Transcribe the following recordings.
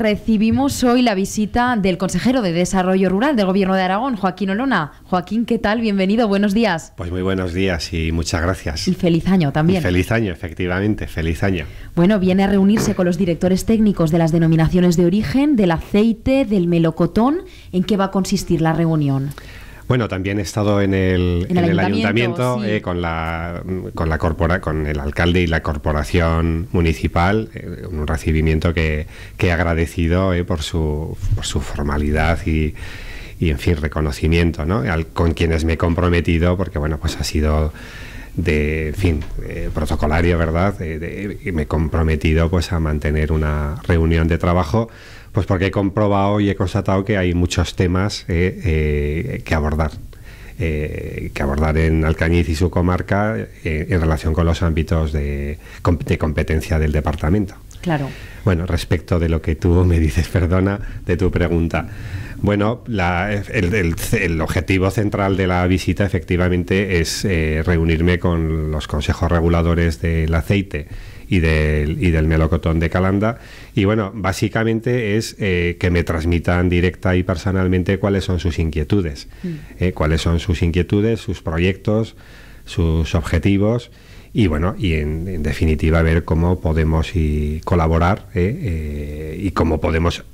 recibimos hoy la visita del consejero de Desarrollo Rural del Gobierno de Aragón, Joaquín Olona. Joaquín, ¿qué tal? Bienvenido, buenos días. Pues muy buenos días y muchas gracias. Y feliz año también. feliz año, efectivamente, feliz año. Bueno, viene a reunirse con los directores técnicos de las denominaciones de origen, del aceite, del melocotón. ¿En qué va a consistir la reunión? Bueno, también he estado en el, ayuntamiento, eh, con, la, con, con el alcalde y la corporación municipal, eh, un recibimiento que, que he agradecido eh, por, su, formalidad y en fin reconocimiento con quienes me he comprometido porque bueno pues ha sido de fin protocolario verdad y me he comprometido pues a mantener una reunión de trabajo pues porque he comprobado y he constatado que hay muchos temas eh, eh, que abordar. Eh, que abordar en Alcañiz y su comarca en relación con los ámbitos de, competencia del departamento. Claro. Bueno, respecto de lo que tú me dices, perdona, de tu pregunta. Bueno, el, objetivo central de la visita efectivamente es reunirme con los consejos reguladores del aceite y del, melocotón de Calanda. Y bueno, básicamente es eh, que me transmitan directa y personalmente cuáles son sus inquietudes, mm. eh, cuáles son sus inquietudes, sus proyectos, sus objetivos y bueno, y en, definitiva ver cómo podemos colaborar eh, y cómo podemos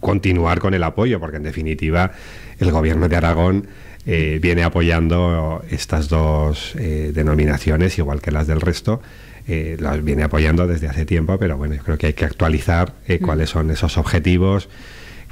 continuar con el apoyo, porque en definitiva el gobierno de Aragón viene apoyando estas dos denominaciones, igual que las del resto, eh, viene apoyando desde hace tiempo, pero bueno, yo creo que hay que actualizar eh, mm. cuáles son esos objetivos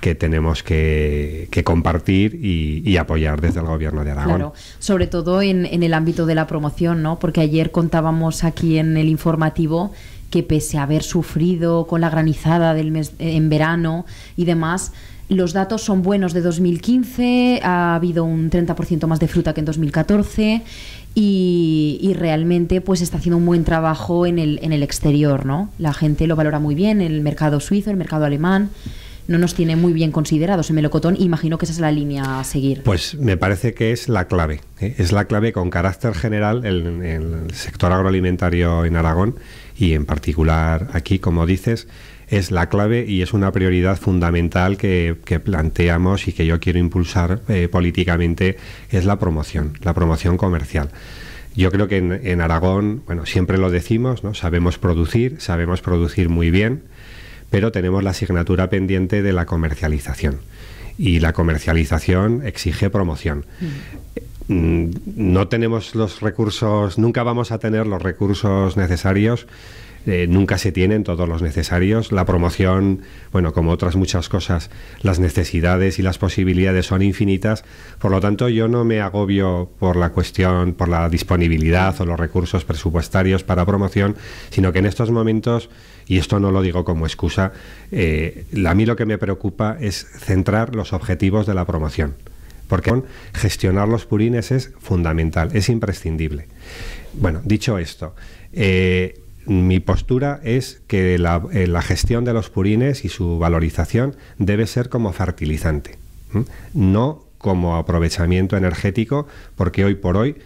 que tenemos que, compartir y, apoyar desde el Gobierno de Aragón. Claro, sobre todo en, en el ámbito de la promoción, ¿no? Porque ayer contábamos aquí en el informativo que pese a haber sufrido con la granizada del mes, en verano y demás, los datos son buenos de 2015, ha habido un 30% más de fruta que en 2014 y, realmente pues está haciendo un buen trabajo en el, exterior, ¿no? La gente lo valora muy bien, el mercado suizo, el mercado alemán no nos tiene muy bien considerados en melocotón. Imagino que esa es la línea a seguir. Pues me parece que es la clave. ¿eh? Es la clave con carácter general en el sector agroalimentario en Aragón y en particular aquí, como dices, es la clave y es una prioridad fundamental que, planteamos y que yo quiero impulsar eh, políticamente, es la promoción, la promoción comercial. Yo creo que en, Aragón, bueno, siempre lo decimos, ¿no? Sabemos producir, sabemos producir muy bien, pero tenemos la asignatura pendiente de la comercialización. Y la comercialización exige promoción. Mm. Mm, no tenemos los recursos, nunca vamos a tener los recursos necesarios. Eh, nunca se tienen todos los necesarios. La promoción, bueno, como otras muchas cosas, las necesidades y las posibilidades son infinitas. Por lo tanto, yo no me agobio por la cuestión, por la disponibilidad o los recursos presupuestarios para promoción, sino que en estos momentos, y esto no lo digo como excusa, eh, a mí lo que me preocupa es centrar los objetivos de la promoción. Porque gestionar los purines es fundamental, es imprescindible. Bueno, dicho esto, eh, mi postura es que eh, la, gestión de los purines y su valorización debe ser como fertilizante, no como aprovechamiento energético, porque hoy por hoy,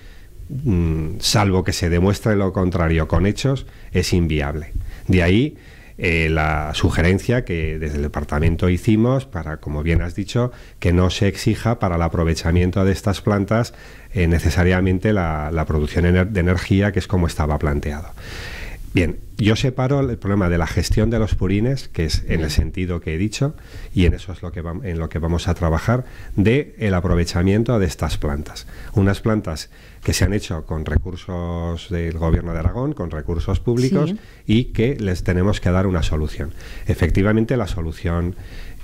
mm, salvo que se demuestre lo contrario con hechos, es inviable. De ahí eh, la sugerencia que desde el departamento hicimos para, como bien has dicho, que no se exija para el aprovechamiento de estas plantas eh, necesariamente la producción de energía, que es como estaba planteado. Bien, yo separo el problema de la gestión de los purines, que es en el sentido que he dicho, y en eso es lo que en lo que vamos a trabajar, de el aprovechamiento de estas plantas. Unas plantas que se han hecho con recursos del gobierno de Aragón, con recursos públicos, y que les tenemos que dar una solución. Efectivamente, la solución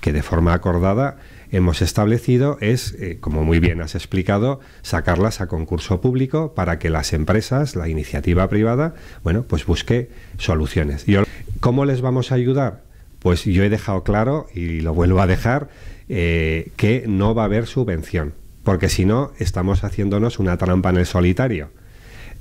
que de forma acordada hemos establecido es, eh, como muy bien has explicado, sacarlas a concurso público para que las empresas, la iniciativa privada, bueno, pues busque soluciones. ¿Cómo les vamos a ayudar? Pues yo he dejado claro, y lo vuelvo a dejar, eh, que no va a haber subvención, porque si no estamos haciéndonos una trampa en el solitario.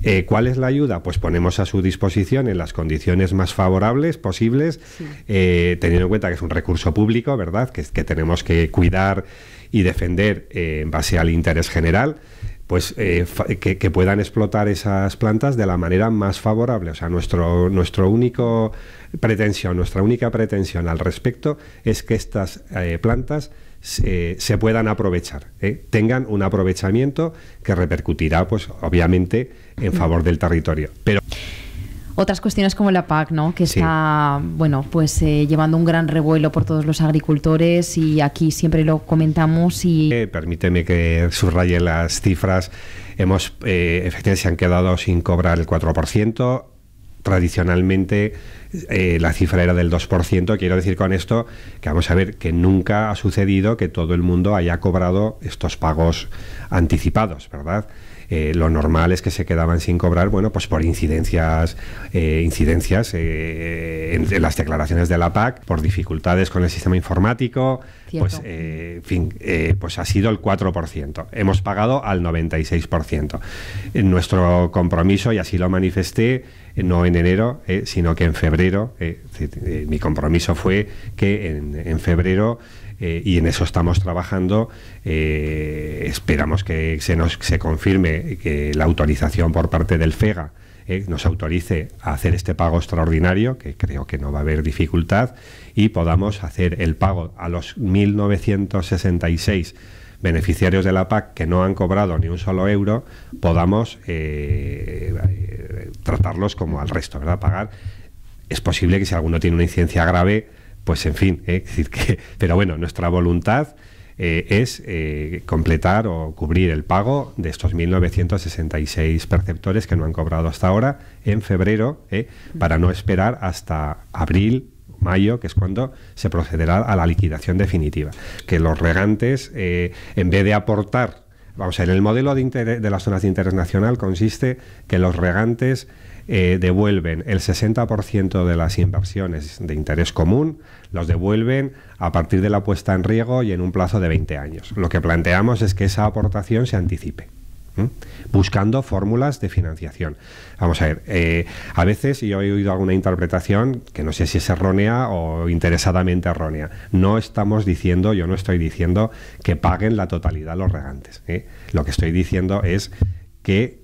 Eh, ¿Cuál es la ayuda? Pues ponemos a su disposición en las condiciones más favorables posibles, eh, teniendo en cuenta que es un recurso público, ¿verdad? Que, tenemos que cuidar y defender eh, en base al interés general pues que, puedan explotar esas plantas de la manera más favorable. O sea, nuestro, nuestro único pretensión, nuestra única pretensión al respecto es que estas plantas se puedan aprovechar, tengan un aprovechamiento que repercutirá, pues obviamente, en mm. favor del territorio. Pero otras cuestiones como la PAC, ¿no? que está bueno, pues eh, llevando un gran revuelo por todos los agricultores y aquí siempre lo comentamos y eh, permíteme que subraye las cifras. Hemos eh, efectivamente se han quedado sin cobrar el 4%. Tradicionalmente la cifra era del 2%. Quiero decir con esto que vamos a ver que nunca ha sucedido que todo el mundo haya cobrado estos pagos anticipados, ¿verdad? Eh, lo normal es que se quedaban sin cobrar, bueno, pues por incidencias, eh, incidencias eh, en, las declaraciones de la PAC, por dificultades con el sistema informático, pues, en fin, pues ha sido el 4%. Hemos pagado al 96%. En nuestro compromiso, y así lo manifesté, no en enero, sino que en febrero, mi compromiso fue que en febrero eh, y en eso estamos trabajando. Eh, esperamos que se nos se confirme que la autorización por parte del FEGA eh, nos autorice a hacer este pago extraordinario, que creo que no va a haber dificultad, y podamos hacer el pago a los 1966 beneficiarios de la PAC que no han cobrado ni un solo euro, podamos tratarlos como al resto, ¿verdad? Pagar. Es posible que si alguno tiene una incidencia grave, pues en fin, ¿eh? que, pero bueno, nuestra voluntad eh, es eh, completar o cubrir el pago de estos 1.966 perceptores que no han cobrado hasta ahora en febrero, para no esperar hasta abril mayo, que es cuando se procederá a la liquidación definitiva. Que los regantes, en vez de aportar Vamos a ver, el modelo de, de las zonas de interés nacional consiste que los regantes eh, devuelven el 60% de las inversiones de interés común, los devuelven a partir de la puesta en riego y en un plazo de 20 años. Lo que planteamos es que esa aportación se anticipe buscando fórmulas de financiación. Vamos a ver, eh, a veces yo he oído alguna interpretación que no sé si es errónea o interesadamente errónea. No estamos diciendo, yo no estoy diciendo que paguen la totalidad los regantes. ¿eh? Lo que estoy diciendo es que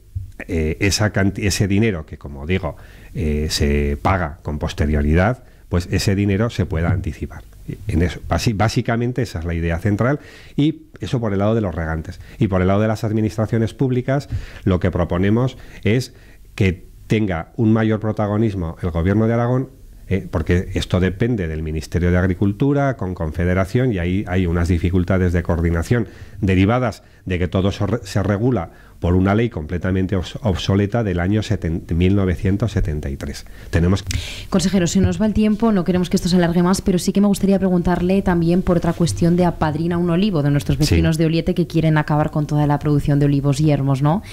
eh, esa ese dinero que, como digo, se paga con posterioridad, pues ese dinero se pueda anticipar. En eso. básicamente esa es la idea central y eso por el lado de los regantes. Y por el lado de las administraciones públicas lo que proponemos es que tenga un mayor protagonismo el gobierno de Aragón eh, porque esto depende del Ministerio de Agricultura, con Confederación, y ahí hay unas dificultades de coordinación derivadas de que todo se regula por una ley completamente obsoleta del año 1973. Tenemos. Consejero, si nos va el tiempo, no queremos que esto se alargue más, pero sí que me gustaría preguntarle también por otra cuestión de apadrina un olivo de nuestros vecinos de Oliete que quieren acabar con toda la producción de olivos y yermos, ¿no?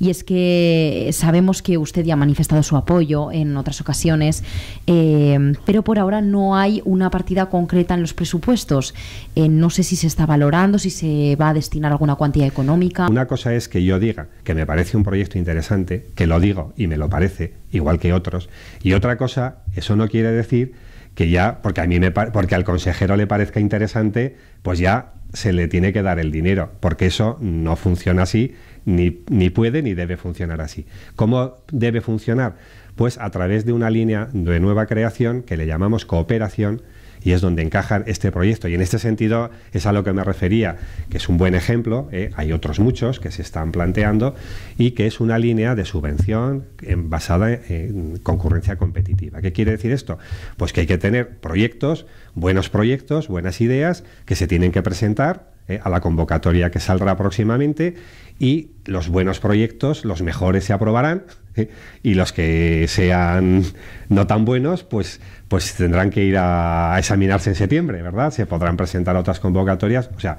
y es que sabemos que usted ya ha manifestado su apoyo en otras ocasiones, eh, pero por ahora no hay una partida concreta en los presupuestos. Eh, no sé si se está valorando, si se va a destinar alguna cuantía económica. Una cosa es que yo diga que me parece un proyecto interesante, que lo digo y me lo parece, igual que otros, y otra cosa, eso no quiere decir que ya, porque a mí me porque al consejero le parezca interesante, pues ya se le tiene que dar el dinero, porque eso no funciona así ni, ni puede ni debe funcionar así. ¿Cómo debe funcionar? Pues a través de una línea de nueva creación que le llamamos cooperación, y es donde encajan este proyecto. Y en este sentido es a lo que me refería, que es un buen ejemplo, ¿eh? hay otros muchos que se están planteando y que es una línea de subvención basada en concurrencia competitiva. ¿Qué quiere decir esto? Pues que hay que tener proyectos, buenos proyectos, buenas ideas que se tienen que presentar eh, a la convocatoria que saldrá próximamente y los buenos proyectos, los mejores se aprobarán eh, y los que sean no tan buenos, pues, pues tendrán que ir a, examinarse en septiembre, ¿verdad? Se podrán presentar otras convocatorias, o sea,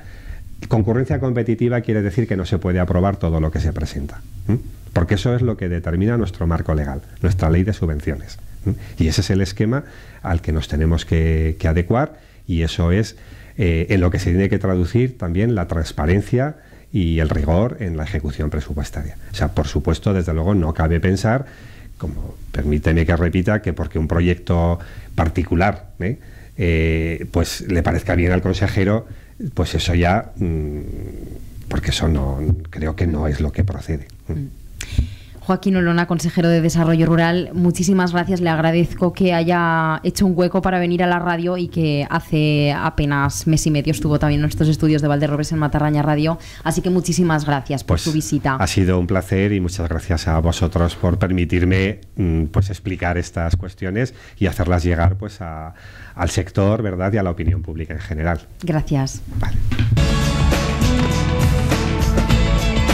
concurrencia competitiva quiere decir que no se puede aprobar todo lo que se presenta, porque eso es lo que determina nuestro marco legal, nuestra ley de subvenciones. Y ese es el esquema al que nos tenemos que adecuar y eso es eh, en lo que se tiene que traducir también la transparencia y el rigor en la ejecución presupuestaria. O sea, por supuesto, desde luego no cabe pensar, como permíteme que repita, que porque un proyecto particular ¿eh? Eh, pues le parezca bien al consejero, pues eso ya, mm, porque eso no creo que no es lo que procede. Mm. Joaquín Olona, consejero de Desarrollo Rural, muchísimas gracias. Le agradezco que haya hecho un hueco para venir a la radio y que hace apenas mes y medio estuvo también en nuestros estudios de Valderrobes en Matarraña Radio. Así que muchísimas gracias por pues su visita. Ha sido un placer y muchas gracias a vosotros por permitirme mm, pues, explicar estas cuestiones y hacerlas llegar pues, al sector ¿verdad? y a la opinión pública en general. Gracias.